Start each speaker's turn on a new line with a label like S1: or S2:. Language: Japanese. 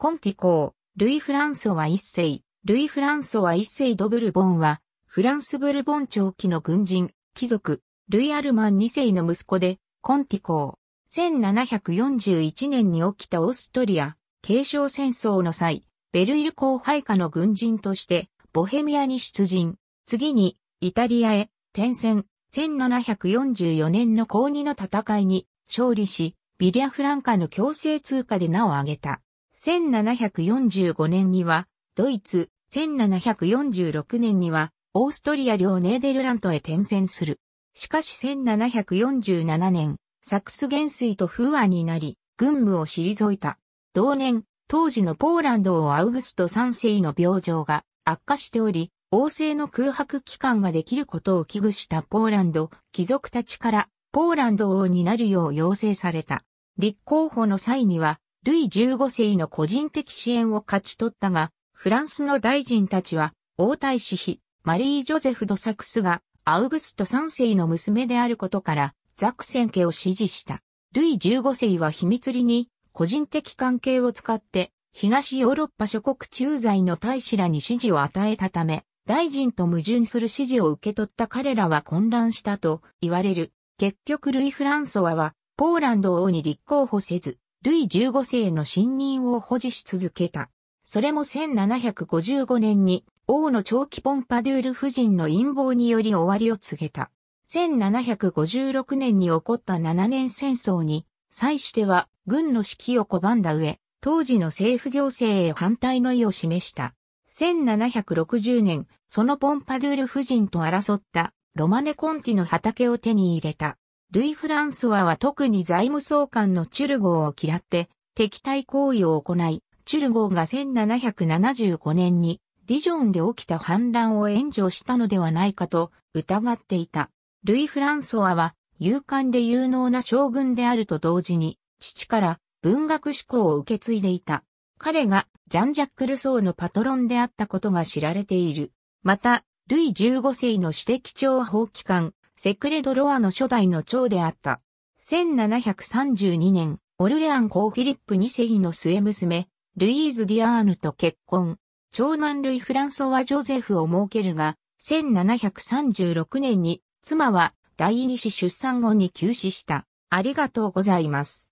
S1: 今季ー・ルイ・フランソワ一世、ルイ・フランソワ一世ド・ブルボンは、フランス・ブルボン長期の軍人、貴族、ルイ・アルマン二世の息子で、コン今季公、1741年に起きたオーストリア、継承戦争の際、ベルイル公配下の軍人として、ボヘミアに出陣。次に、イタリアへ、転戦。1744年の高2の戦いに勝利し、ビリアフランカの強制通過で名を挙げた。1745年にはドイツ、1746年にはオーストリア領ネーデルラントへ転戦する。しかし1747年、サクス元帥と不和になり、軍務を退いた。同年、当時のポーランドをアウグスト3世の病状が悪化しており、王政の空白期間ができることを危惧したポーランド、貴族たちからポーランド王になるよう要請された。立候補の際には、ルイ15世の個人的支援を勝ち取ったが、フランスの大臣たちは、王太子妃、マリー・ジョゼフ・ド・サクスが、アウグスト3世の娘であることから、ザクセン家を支持した。ルイ15世は秘密裏に、個人的関係を使って、東ヨーロッパ諸国駐在の大使らに支持を与えたため、大臣と矛盾する支持を受け取った彼らは混乱したと言われる。結局ルイ・フランソワは、ポーランド王に立候補せず、ルイ15世の信任を保持し続けた。それも1755年に王の長期ポンパドゥール夫人の陰謀により終わりを告げた。1756年に起こった7年戦争に、際しては軍の指揮を拒んだ上、当時の政府行政へ反対の意を示した。1760年、そのポンパドゥール夫人と争ったロマネコンティの畑を手に入れた。ルイ・フランソワは特に財務総監のチュルゴーを嫌って、敵対行為を行い、チュルゴーが1775年にディジョンで起きた反乱を援助したのではないかと疑っていた。ルイ・フランソワは勇敢で有能な将軍であると同時に、父から文学志向を受け継いでいた。彼がジャン・ジャック・ルソーのパトロンであったことが知られている。また、ルイ15世の私的諜法機関、セクレドロアの初代の長であった。1732年、オルレアン公フィリップ2世の末娘、ルイーズ・ディアーヌと結婚。長男ルイ・フランソワ・ジョゼフを設けるが、1736年に妻は第二子出産後に急死した。ありがとうございます。